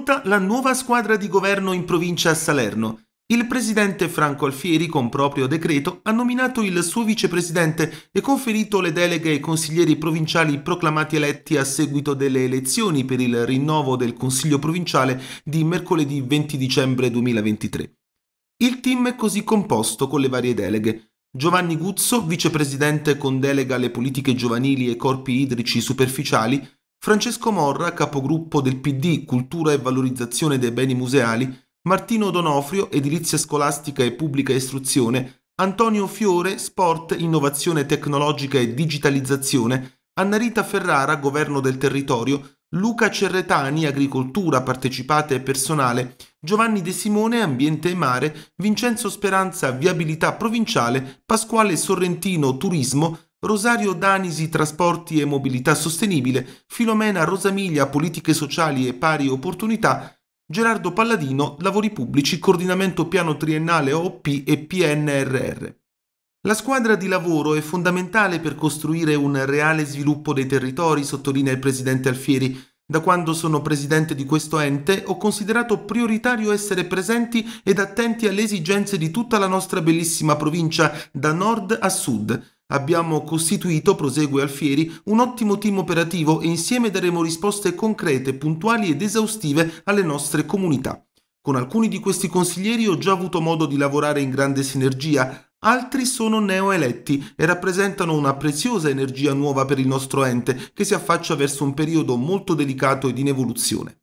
pronta la nuova squadra di governo in provincia a Salerno. Il presidente Franco Alfieri, con proprio decreto, ha nominato il suo vicepresidente e conferito le deleghe ai consiglieri provinciali proclamati eletti a seguito delle elezioni per il rinnovo del Consiglio provinciale di mercoledì 20 dicembre 2023. Il team è così composto con le varie deleghe. Giovanni Guzzo, vicepresidente con delega alle politiche giovanili e corpi idrici superficiali, Francesco Morra, capogruppo del PD Cultura e valorizzazione dei beni museali, Martino Donofrio, edilizia scolastica e pubblica istruzione, Antonio Fiore, sport, innovazione tecnologica e digitalizzazione, Annarita Ferrara, governo del territorio, Luca Cerretani, agricoltura partecipate e personale, Giovanni De Simone, ambiente e mare, Vincenzo Speranza, viabilità provinciale, Pasquale Sorrentino, turismo, Rosario Danisi Trasporti e Mobilità Sostenibile, Filomena Rosamiglia Politiche Sociali e Pari Opportunità, Gerardo Palladino Lavori Pubblici Coordinamento Piano Triennale OP e PNRR. La squadra di lavoro è fondamentale per costruire un reale sviluppo dei territori, sottolinea il presidente Alfieri. Da quando sono presidente di questo ente ho considerato prioritario essere presenti ed attenti alle esigenze di tutta la nostra bellissima provincia, da nord a sud. Abbiamo costituito, prosegue Alfieri, un ottimo team operativo e insieme daremo risposte concrete, puntuali ed esaustive alle nostre comunità. Con alcuni di questi consiglieri ho già avuto modo di lavorare in grande sinergia, altri sono neoeletti e rappresentano una preziosa energia nuova per il nostro ente che si affaccia verso un periodo molto delicato ed in evoluzione.